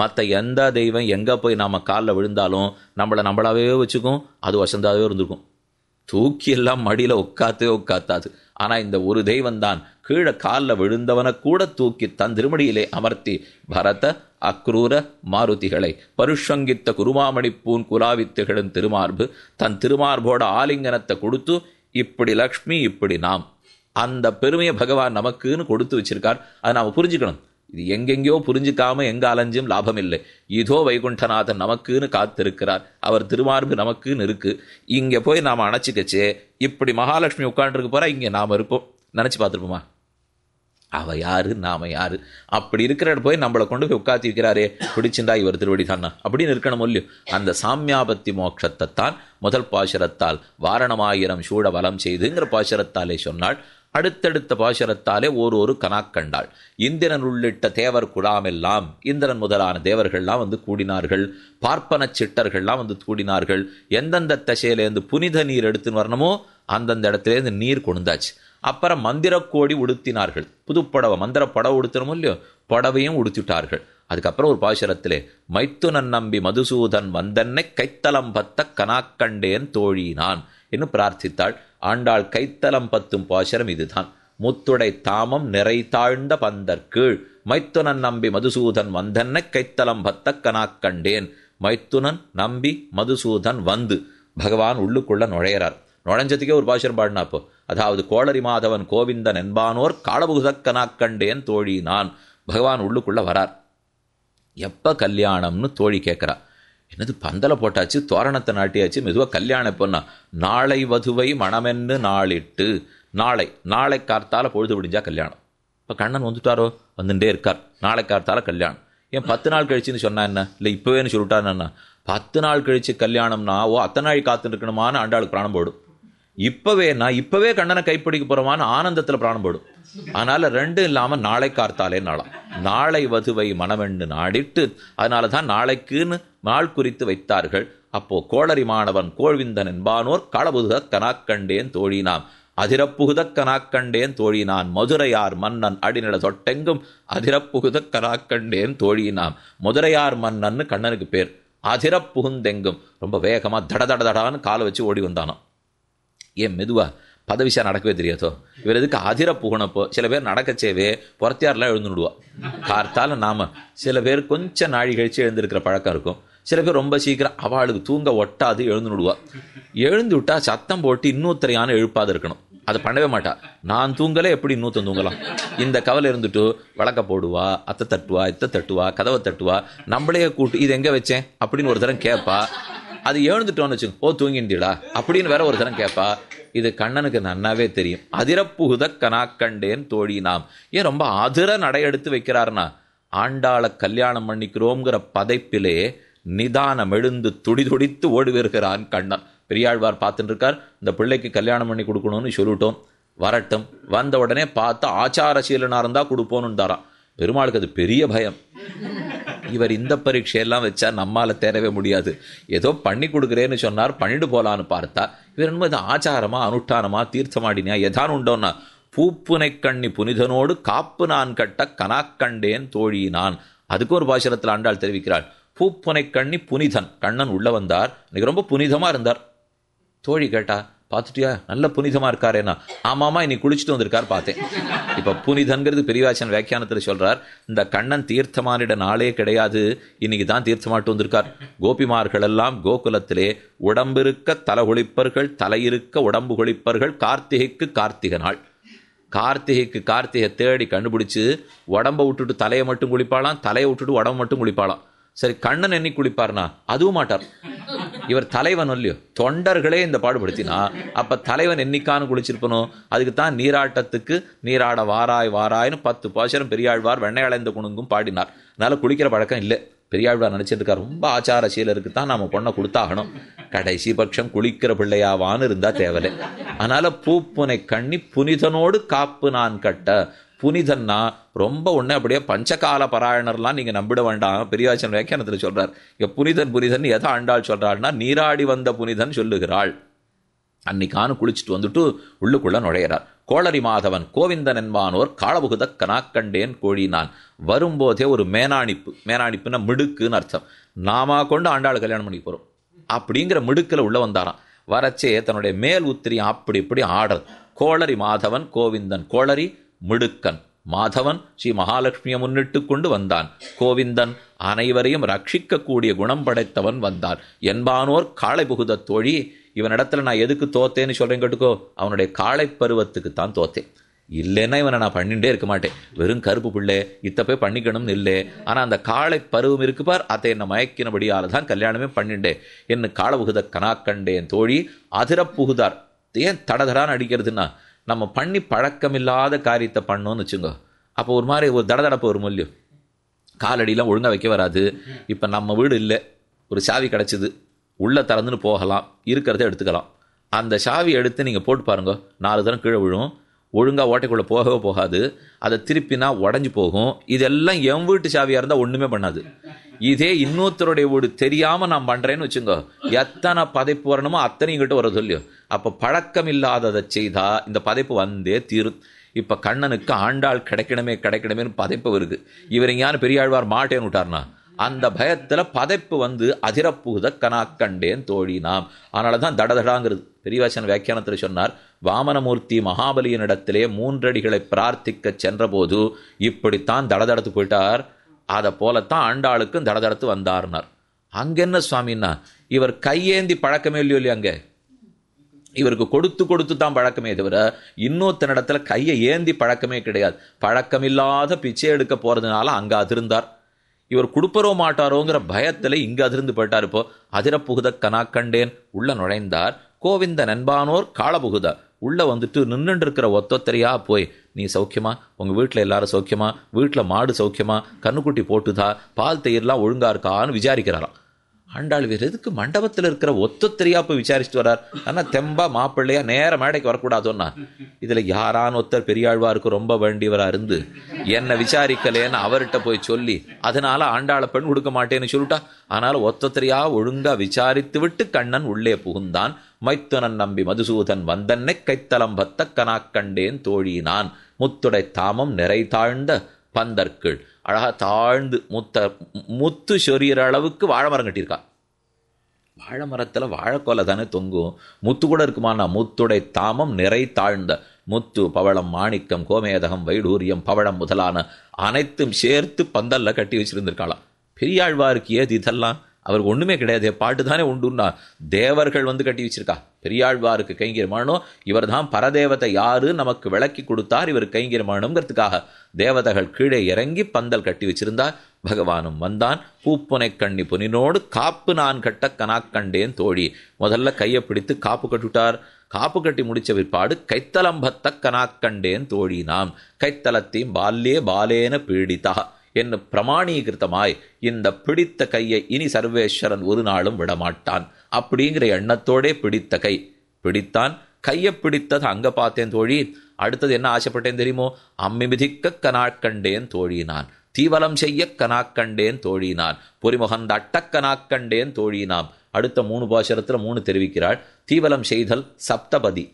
மற்ற எந்த தெய்வம் எங்கே போய் நாம் காலில் விழுந்தாலும் நம்மளை நம்மளாவே வச்சுக்கும் அது வசந்தாவே இருந்திருக்கும் தூக்கி எல்லாம் மடியில் உட்காத்தே உட்காத்தாது ஆனால் இந்த ஒரு தெய்வந்தான் கீழே காலில் விழுந்தவனை கூட தூக்கி தன் திருமடியிலே அமர்த்தி பரத அக்ரூர மாருதிகளை பருஷங்கித்த குருமாமணி பூன் குலாவித்துகளும் திருமார்பு தன் திருமார்போட ஆலிங்கனத்தை கொடுத்து இப்படி லக்ஷ்மி இப்படி நாம் அந்த பெருமையை பகவான் நமக்குன்னு கொடுத்து வச்சிருக்கார் அதை நாம் புரிஞ்சுக்கணும் இது எங்கெங்கேயோ புரிஞ்சுக்காம எங்க அலைஞ்சும் லாபம் இல்லை இதோ வைகுண்டநாதன் நமக்குன்னு காத்திருக்கிறார் அவர் திருமார்பு நமக்குன்னு இருக்கு இங்கே போய் நாம அணைச்சிக்கச்சு இப்படி மகாலட்சுமி உட்காண்டிருக்கு போற இங்கே நாம இருப்போம் நினச்சி பார்த்துருப்போமா அவள் யாரு நாம யாரு அப்படி இருக்கிற போய் நம்மளை கொண்டு போய் உட்காத்தி இருக்கிறாரே பிடிச்சிருந்தா இவர் திருவடி தானா அப்படின்னு இருக்கணும் இல்லையோ அந்த சாமியாபத்தி மோட்சத்தை தான் முதல் பாசரத்தால் வாரணமாயிரம் சூழ வலம் செய்துங்கிற பாசரத்தாலே சொன்னால் அடுத்தடுத்த பாசுரத்தாலே ஒரு ஒரு கண்டாள் இந்திரன் உள்ளிட்ட தேவர் குழாமெல்லாம் இந்திரன் முதலான தேவர்கள்லாம் வந்து கூடினார்கள் பார்ப்பன சிட்டர்கள்லாம் வந்து கூடினார்கள் எந்தெந்த தசையிலேருந்து புனித நீர் எடுத்துன்னு வரணுமோ அந்தந்த இடத்துலேருந்து நீர் கொண்டாச்சு அப்புறம் கோடி உடுத்தினார்கள் புதுப்படவை மந்திர படவை உடுத்தணும் இல்லையோ புடவையும் உடுத்திட்டார்கள் அதுக்கப்புறம் ஒரு பாசரத்திலே மைத்துனன் நம்பி மதுசூதன் வந்தன்னை கைத்தலம் பத்த கனாக்கண்டேன் தோழினான் என்று பிரார்த்தித்தாள் ஆண்டாள் கைத்தலம் பத்தும் பாசரம் இதுதான் முத்துடை தாமம் நிறை தாழ்ந்த பந்தற்கீழ் மைத்துனன் நம்பி மதுசூதன் வந்தன்னை கைத்தலம் பத்தக்கனாக் கண்டேன் மைத்துனன் நம்பி மதுசூதன் வந்து பகவான் உள்ளுக்குள்ள நுழையிறார் நுழைஞ்சதுக்கே ஒரு பாஷர் பாடினா அப்போ அதாவது கோளரி மாதவன் கோவிந்தன் என்பானோர் காலபுகுதக்கனாக் கண்டேன் தோழி நான் பகவான் உள்ளுக்குள்ள வரார் எப்ப கல்யாணம்னு தோழி கேட்குறா என்னது பந்தலை போட்டாச்சு தோரணத்தை நாட்டியாச்சு மெதுவாக கல்யாணம் பொண்ணா நாளை வதுவை மணமென்னு நாளிட்டு நாளை நாளை கார்த்தால பொழுது விடிஞ்சா கல்யாணம் இப்போ கண்ணன் வந்துட்டாரோ வந்துட்டே இருக்கார் நாளை கார்த்தால கல்யாணம் ஏன் பத்து நாள் கழிச்சுன்னு சொன்னா என்ன இல்லை இப்போவேன்னு சொல்லிட்டான்னு என்ன பத்து நாள் கழிச்சு கல்யாணம்னா ஓ அத்தனை நாள் காத்துருக்கணுமான்னு ஆண்டாளுக்கு பிராணம் போடும் இப்போவே நான் இப்போவே கண்ணனை கைப்பிடிக்க போகிறோமான ஆனந்தத்தில் பிராணம் போடும் அதனால் ரெண்டும் இல்லாமல் நாளை கார்த்தாலே நாளாம் நாளை வதுவை மனமெண்டு நாடிட்டு அதனால தான் நாளைக்குன்னு நாள் குறித்து வைத்தார்கள் அப்போ கோளரி மாணவன் கோழ்விந்தன் என்பானோர் களபுதுக கண்டேன் தோழினாம் அதிரப்புகுதக் கண்டேன் தோழினான் மதுரையார் மன்னன் அடிநில தொட்டெங்கும் அதிரப்புகுதக் கண்டேன் தோழினாம் மதுரையார் மன்னன்னு கண்ணனுக்கு பேர் அதிரப்புகுந்தெங்கும் ரொம்ப வேகமாக தட தட தடான்னு காலை வச்சு ஓடி வந்தானோ ஏன் மெதுவா பதவிசா நடக்கவே தெரியாதோ இவர் எதுக்கு அதிர புகணப்போ சில பேர் நடக்கச்சேவே புறத்தியாரெலாம் எழுந்துடுவா கார்த்தால நாம் சில பேர் கொஞ்சம் நாழி கழிச்சு எழுந்திருக்கிற பழக்கம் இருக்கும் சில பேர் ரொம்ப சீக்கிரம் அவளுக்கு தூங்க ஒட்டாது எழுந்து விடுவா எழுந்து விட்டா சத்தம் போட்டு இன்னொத்தரையான எழுப்பாது இருக்கணும் அதை பண்ணவே மாட்டா நான் தூங்கலே எப்படி இன்னொருத்தன் தூங்கலாம் இந்த கவலை இருந்துட்டு வழக்க போடுவா அத்தை தட்டுவா இத்தை தட்டுவா கதவை தட்டுவா நம்மளையே கூட்டு இது எங்கே வச்சேன் அப்படின்னு ஒரு தரம் கேட்பா அது எழுந்துட்டோன்னு வச்சுக்கோ ஓ தூங்கிண்டிடா அப்படின்னு வேற ஒரு தரம் கேட்பா இது கண்ணனுக்கு நன்னாவே தெரியும் அதிரப்புகுத கனாக்கண்டேன் தோழி நாம் ஏன் ரொம்ப அதிர நடை எடுத்து வைக்கிறாருன்னா ஆண்டாளை கல்யாணம் பண்ணிக்கிறோங்கிற பதைப்பிலே நிதானம் எழுந்து துடிதுடித்து ஓடி வருகிறான் கண்ணன் பெரியாழ்வார் பார்த்துட்டு இருக்கார் இந்த பிள்ளைக்கு கல்யாணம் பண்ணி கொடுக்கணும்னு சொல்லிட்டோம் வரட்டும் வந்த உடனே பார்த்து சீலனாக இருந்தால் கொடுப்போன்னு தாரா பெருமாளுக்கு அது பெரிய பயம் இவர் இந்த பரீட்சையெல்லாம் வச்சா நம்மால் தேரவே முடியாது ஏதோ பண்ணி கொடுக்குறேன்னு சொன்னார் பண்ணிட்டு போலான்னு பார்த்தா இவர் என்பது ஆச்சாரமா அனுஷ்டானமா தீர்த்தமாடினியா எதான் உண்டோன்னா பூப்புனை கண்ணி புனிதனோடு காப்பு நான் கட்ட கனாக்கண்டேன் தோழினான் அதுக்கு ஒரு பாசனத்தில் ஆண்டாள் தெரிவிக்கிறாள் பூப்புனை கண்ணி புனிதன் கண்ணன் உள்ள வந்தார் இன்னைக்கு ரொம்ப புனிதமாக இருந்தார் தோழி கேட்டா பார்த்துட்டியா நல்ல புனிதமாக இருக்காரேனா ஆமாமா இன்னைக்கு குளிச்சுட்டு வந்திருக்கார் பார்த்தேன் இப்போ புனிதன்கிறது பெரியவாசன் வியாக்கியானத்துல சொல்கிறார் இந்த கண்ணன் தீர்த்தமானிட நாளே கிடையாது இன்னைக்கு தான் தீர்த்தமாட்டு வந்திருக்கார் கோபிமார்கள் எல்லாம் கோகுலத்திலே உடம்பிருக்க தலை ஒழிப்பர்கள் தலையிருக்க உடம்பு ஒழிப்பர்கள் கார்த்திகைக்கு கார்த்திக நாள் கார்த்திகைக்கு கார்த்திகை தேடி கண்டுபிடிச்சு உடம்பை விட்டுட்டு தலையை மட்டும் குளிப்பாளாம் தலையை விட்டுட்டு உடம்பு மட்டும் குளிப்பாளாம் சரி கண்ணன் எண்ணி குளிப்பார்னா அதுவும் மாட்டார் இவர் தலைவன் இல்லையோ தொண்டர்களே இந்த பாடுபடுத்தினா அப்ப தலைவன் என்னைக்கான்னு குளிச்சிருப்பனும் அதுக்கு தான் நீராட்டத்துக்கு நீராட வாராய் வாராய்னு பத்து பாசரம் பெரியாழ்வார் வெண்ணையளைந்த குணுங்கும் பாடினார் அதனால குளிக்கிற பழக்கம் இல்லை பெரியாழ்வார் நினச்சிருக்கார் ரொம்ப ஆச்சார சீலருக்கு தான் நம்ம பொண்ணை கொடுத்தாகணும் கடைசி பட்சம் குளிக்கிற பிள்ளையாவான்னு இருந்தால் தேவலை அதனால் பூப்புனை கண்ணி புனிதனோடு காப்பு நான் கட்ட புனிதன்னா ரொம்ப ஒன்று அப்படியே பஞ்சகால பராயணர்லாம் நீங்கள் நம்பிட வேண்டாம் பெரியாச்சன் வியாக்கியானத்தில் சொல்கிறார் இங்கே புனிதன் புனிதன் எதை ஆண்டாள் சொல்கிறாள்னா நீராடி வந்த புனிதன் சொல்லுகிறாள் அன்னைக்கானு குளிச்சுட்டு வந்துட்டு உள்ளுக்குள்ளே நுழையிறார் கோளரி மாதவன் கோவிந்தன் என்பானோர் காலபுகுத கனாக்கண்டேன் நான் வரும்போதே ஒரு மேனாணிப்பு மேனாணிப்புன்னா மிடுக்குன்னு அர்த்தம் நாம கொண்டு ஆண்டாள் கல்யாணம் பண்ணி போகிறோம் அப்படிங்கிற மிடுக்கில் உள்ளே வந்தாராம் வரச்சே தன்னுடைய மேல் உத்திரியும் அப்படி இப்படி ஆடுறது கோளரி மாதவன் கோவிந்தன் கோளரி முடுக்கன் மாதவன் ஸ்ரீ மகாலட்சுமியை முன்னிட்டு கொண்டு வந்தான் கோவிந்தன் அனைவரையும் ரட்சிக்கக்கூடிய குணம் படைத்தவன் வந்தான் என்பானோர் காளை புகுத தோழி இவனிடத்துல நான் எதுக்கு தோத்தேன்னு சொல்கிறேன் கேட்டுக்கோ அவனுடைய காளை பருவத்துக்கு தான் தோத்தேன் இல்லைன்னா இவனை நான் பண்ணிகிட்டே இருக்க மாட்டேன் வெறும் கருப்பு பிள்ளை இத்த போய் பண்ணிக்கணும்னு இல்லை ஆனால் அந்த காளை பருவம் இருக்குப்பார் அதை என்னை மயக்கினபடியால் தான் கல்யாணமே பண்ணிட்டேன் என்ன புகுத கனாக்கண்டேன் தோழி அதிரப்புகுதார் ஏன் தடதடான்னு அடிக்கிறதுன்னா நம்ம பண்ணி பழக்கமில்லாத காரியத்தை பண்ணோன்னு வச்சுக்கோ அப்போ ஒரு மாதிரி ஒரு தடதடப்பு வரும் இல்லையோ காலடியெலாம் ஒழுங்காக வைக்க வராது இப்போ நம்ம வீடு இல்லை ஒரு சாவி கிடச்சிது உள்ளே திறந்துன்னு போகலாம் இருக்கிறத எடுத்துக்கலாம் அந்த சாவி எடுத்து நீங்கள் போட்டு பாருங்க நாலு தரம் கீழே விழும் ஒழுங்காக ஓட்டைக்குள்ளே போகவே போகாது அதை திருப்பினா உடஞ்சி போகும் இதெல்லாம் என் வீட்டு சாவியாக இருந்தால் ஒன்றுமே பண்ணாது இதே இன்னொருத்தருடைய வீடு தெரியாமல் நான் பண்ணுறேன்னு வச்சுங்கோ எத்தனை பதைப்பு வரணுமோ அத்தனை கிட்ட வர சொல்லியோ அப்போ பழக்கம் இல்லாததை செய்தா இந்த பதைப்பு வந்தே தீரும் இப்போ கண்ணனுக்கு ஆண்டாள் கிடைக்கணுமே கிடைக்கணுமே பதைப்பு வருது இவர் எங்கேயான பெரியாழ்வார் மாட்டேன்னு விட்டார்னா அந்த பயத்தில் பதைப்பு வந்து அதிரப்புகுத கனாக்கண்டேன் தோழினாம் அதனால தான் தடதடாங்கிறது பெரியவாசன் வியாக்கியானத்தில் சொன்னார் வாமனமூர்த்தி மகாபலியினிடத்திலே மூன்றடிகளை பிரார்த்திக்க சென்றபோது இப்படித்தான் தடதடத்து போயிட்டார் அதை போலத்தான் ஆண்டாளுக்கும் தடதடத்து வந்தார்னார் அங்கென்ன சுவாமின்னா இவர் கையேந்தி பழக்கமே இல்லையோ இல்லையா அங்கே இவருக்கு கொடுத்து கொடுத்து தான் பழக்கமே தவிர இன்னொருத்தனிடத்துல கையை ஏந்தி பழக்கமே கிடையாது பழக்கமில்லாத பிச்சை எடுக்க போகிறதுனால அங்கே அதிர்ந்தார் இவர் கொடுப்பரோ மாட்டாரோங்கிற பயத்தில் இங்கே அதிர்ந்து போயிட்டார் இப்போ அதிரப்புகுத கனாக்கண்டேன் உள்ள நுழைந்தார் கோவிந்த நண்பானோர் காலபுகுத உள்ளே வந்துட்டு நின்றுட்டு இருக்கிற ஒத்தொத்தரையா போய் நீ சௌக்கியமா உங்கள் வீட்டில் எல்லாரும் சௌக்கியமா வீட்டில் மாடு சௌக்கியமா கண்ணுக்குட்டி போட்டுதா பால் தயிர்லாம் ஒழுங்காக இருக்கான்னு விசாரிக்கிறாராம் ஆண்டாள் வீர எதுக்கு மண்டபத்தில் இருக்கிற ஒத்தொத்தரியா போய் விசாரிச்சுட்டு வரார் ஆனால் தெம்பா மாப்பிள்ளையா நேர மேடைக்கு வரக்கூடாதுன்னா இதில் யாரான ஒத்தர் பெரியாழ்வாருக்கு ரொம்ப வேண்டியவராக இருந்து என்னை விசாரிக்கலேன்னு அவர்கிட்ட போய் சொல்லி அதனால ஆண்டாளை பெண் கொடுக்க மாட்டேன்னு சொல்லிட்டா ஆனால் ஒத்தொத்தரியா ஒழுங்காக விசாரித்து விட்டு கண்ணன் உள்ளே புகுந்தான் மைத்துனன் நம்பி மதுசூதன் வந்தன்னை கைத்தலம் பத்த கனாக்கண்டேன் தோழினான் முத்துடை தாமம் நிறை தாழ்ந்த பந்தற்கள் அழகாக தாழ்ந்து முத்த முத்து சொரியிற அளவுக்கு வாழை மரம் கட்டியிருக்கா வாழை மரத்தில் வாழைக்கோலை தானே தொங்கும் முத்து கூட இருக்குமாண்ணா முத்துடை தாமம் நிறை தாழ்ந்த முத்து பவளம் மாணிக்கம் கோமேதகம் வைடூரியம் பவளம் முதலான அனைத்தும் சேர்த்து பந்தலில் கட்டி வச்சுருந்துருக்காளாம் பெரியாழ்வாருக்கு ஏது இதெல்லாம் அவருக்கு ஒன்றுமே கிடையாது பாட்டு தானே உண்டுனா தேவர்கள் வந்து கட்டி வச்சிருக்கா பெரியாழ்வாருக்கு கைங்கரமானோ இவர் தான் பரதேவத்தை யாரு நமக்கு விளக்கி கொடுத்தார் இவர் கைங்கிரமானுங்கிறதுக்காக தேவதைகள் கீழே இறங்கி பந்தல் கட்டி வச்சிருந்தார் பகவானும் வந்தான் பூப்புனை கண்ணி புனினோடு காப்பு நான் கட்ட கனாக்கண்டேன் தோழி முதல்ல கையை பிடித்து காப்பு கட்டுட்டார் காப்பு கட்டி முடித்த பிற்பாடு கைத்தலம்பத்த கனாக்கண்டேன் தோழி நாம் கைத்தலத்தையும் பால்யே பாலேன பீடித்தா என்னும் பிரமாணீகிருத்தமாய் இந்த பிடித்த கையை இனி சர்வேஸ்வரன் ஒரு நாளும் விடமாட்டான் அப்படிங்கிற எண்ணத்தோடே பிடித்த கை பிடித்தான் கையை பிடித்தது அங்க பார்த்தேன் தோழி அடுத்தது என்ன ஆசைப்பட்டேன் தெரியுமோ அம்மி மிதிக்க கனாக்கண்டேன் தோழினான் தீவலம் செய்ய கனாக்கண்டேன் தோழினான் பொறிமுகந்த அட்டக்கனாக்கண்டேன் தோழினாம் அடுத்த மூணு பாசரத்தில் மூணு தெரிவிக்கிறாள் தீவலம் செய்தல் சப்தபதி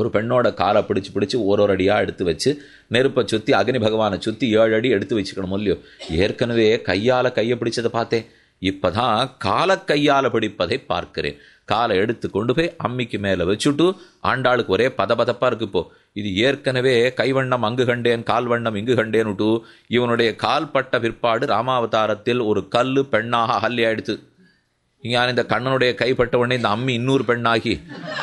ஒரு பெண்ணோட காலை பிடிச்சி பிடிச்சி ஒரு ஒரு அடியாக எடுத்து வச்சு நெருப்பை சுற்றி அக்னி பகவானை சுற்றி ஏழு அடி எடுத்து வச்சுக்கணும் இல்லையோ ஏற்கனவே கையால் கையை பிடிச்சதை பார்த்தேன் இப்போ தான் காலை கையால் பிடிப்பதை பார்க்கிறேன் காலை எடுத்து கொண்டு போய் அம்மிக்கு மேலே வச்சுட்டு ஆண்டாளுக்கு ஒரே பதபதப்பாக இருக்கு இப்போ இது ஏற்கனவே கைவண்ணம் அங்கு கண்டேன் கால் வண்ணம் இங்கு கண்டேன்னுட்டு இவனுடைய கால் பட்ட பிற்பாடு ராமாவதாரத்தில் ஒரு கல் பெண்ணாக அகல்யாயிடுத்து இங்கே இந்த கண்ணனுடைய கைப்பட்ட உடனே இந்த அம்மி இன்னொரு பெண்ணாகி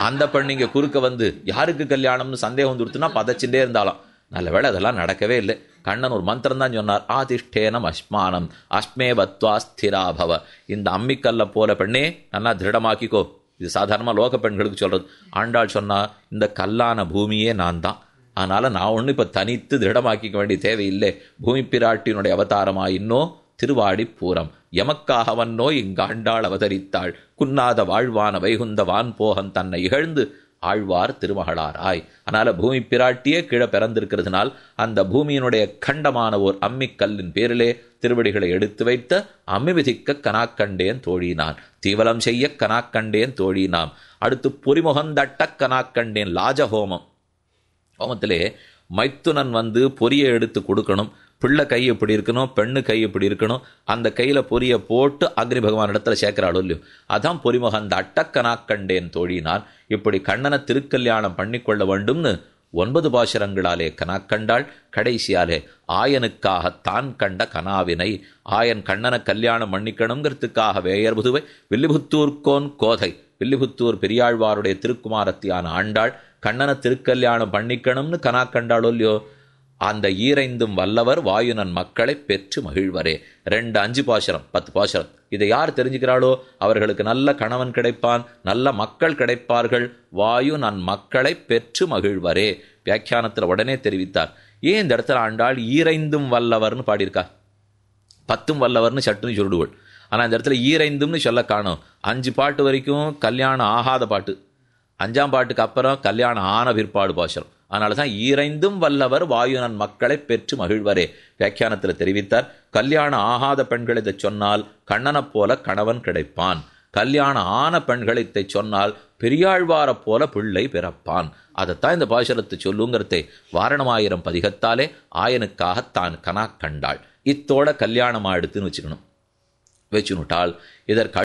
அந்த பெண் இங்கே குறுக்க வந்து யாருக்கு கல்யாணம்னு சந்தேகம் கொடுத்துன்னா பதச்சுட்டே இருந்தாலும் நல்ல வேலை அதெல்லாம் நடக்கவே இல்லை கண்ணன் ஒரு மந்திரம் தான் சொன்னார் ஆதிஷ்டேனம் அஸ்மானம் அஸ்மே வத்வா ஸ்திராபவ இந்த அம்மிக்கல்ல போல பெண்ணே நல்லா திருடமாக்கிக்கோ இது சாதாரணமாக லோக பெண்களுக்கு சொல்கிறது ஆண்டாள் சொன்னால் இந்த கல்லான பூமியே நான் தான் அதனால் நான் ஒன்றும் இப்போ தனித்து திருடமாக்கிக்க வேண்டிய தேவையில்லை பூமி பிராட்டியினுடைய அவதாரமாக இன்னும் திருவாடி பூரம் எமக்காகவன் நோய் இங்காண்டாள் அவதரித்தாள் குன்னாத வாழ்வான வைகுந்த வான் போகன் தன்னை இகழ்ந்து ஆழ்வார் திருமகளாராய் அதனால் பூமி பிராட்டியே கீழே பிறந்திருக்கிறதுனால் அந்த பூமியினுடைய கண்டமான ஓர் அம்மிக்கல்லின் பேரிலே திருவடிகளை எடுத்து வைத்த அம்மி விதிக்க கனாக்கண்டேன் தோழினான் தீவலம் செய்ய கனாக்கண்டேன் தோழினாம் அடுத்து பொறிமுகந்தட்ட கனாக்கண்டேன் லாஜஹோமம் ஹோமத்திலே மைத்துனன் வந்து பொரியை எடுத்து கொடுக்கணும் பிள்ளை கை எப்படி இருக்கணும் பெண்ணு கை எப்படி இருக்கணும் அந்த கையில் பொரிய போட்டு அக்னி பகவான் இடத்துல சேர்க்கிறாள் இல்லையோ அதான் பொறிமகந்த அட்டக்கனா கண்டேன் தோழினால் இப்படி கண்ணனை திருக்கல்யாணம் பண்ணிக்கொள்ள வேண்டும்னு ஒன்பது பாசுரங்களாலே கனா கண்டாள் கடைசியாலே ஆயனுக்காக தான் கண்ட கனாவினை ஆயன் கண்ணனை கல்யாணம் பண்ணிக்கணுங்கிறதுக்காக வேயர் புதுவை வில்லிபுத்தூர்கோன் கோதை வில்லிபுத்தூர் பெரியாழ்வாருடைய திருக்குமாரத்தியான ஆண்டாள் கண்ணனை திருக்கல்யாணம் பண்ணிக்கணும்னு கனா கண்டாளோ இல்லையோ அந்த ஈரைந்தும் வல்லவர் வாயுனன் மக்களை பெற்று மகிழ்வரே ரெண்டு அஞ்சு பாசரம் பத்து பாசரம் இதை யார் தெரிஞ்சுக்கிறாளோ அவர்களுக்கு நல்ல கணவன் கிடைப்பான் நல்ல மக்கள் கிடைப்பார்கள் வாயு நன் மக்களை பெற்று மகிழ்வரே வியாக்கியானத்தில் உடனே தெரிவித்தார் ஏன் இந்த இடத்துல ஆண்டாள் ஈரைந்தும் வல்லவர்னு பாடியிருக்கா பத்தும் வல்லவர்னு சட்டுன்னு சொல்லுடுவள் ஆனால் இந்த இடத்துல ஈரைந்தும்னு சொல்ல காணும் அஞ்சு பாட்டு வரைக்கும் கல்யாணம் ஆகாத பாட்டு அஞ்சாம் பாட்டுக்கு அப்புறம் கல்யாணம் ஆன பிற்பாடு பாசரம் அதனால தான் இறைந்தும் வல்லவர் வாயுனன் மக்களை பெற்று மகிழ்வரே வியாக்கியானத்தில் தெரிவித்தார் கல்யாணம் ஆகாத பெண்கள் இதை சொன்னால் கண்ணனைப் போல கணவன் கிடைப்பான் கல்யாணம் ஆன பெண்கள் இதை சொன்னால் பெரியாழ்வாரைப் போல பிள்ளை பிறப்பான் அதைத்தான் இந்த பாசுரத்தை சொல்லுங்கிறதே வாரணமாயிரம் பதிகத்தாலே ஆயனுக்காக தான் கனா கண்டாள் இத்தோட கல்யாணமாக எடுத்துன்னு வச்சுக்கணும் வச்சுனுட்டால் இதற்கு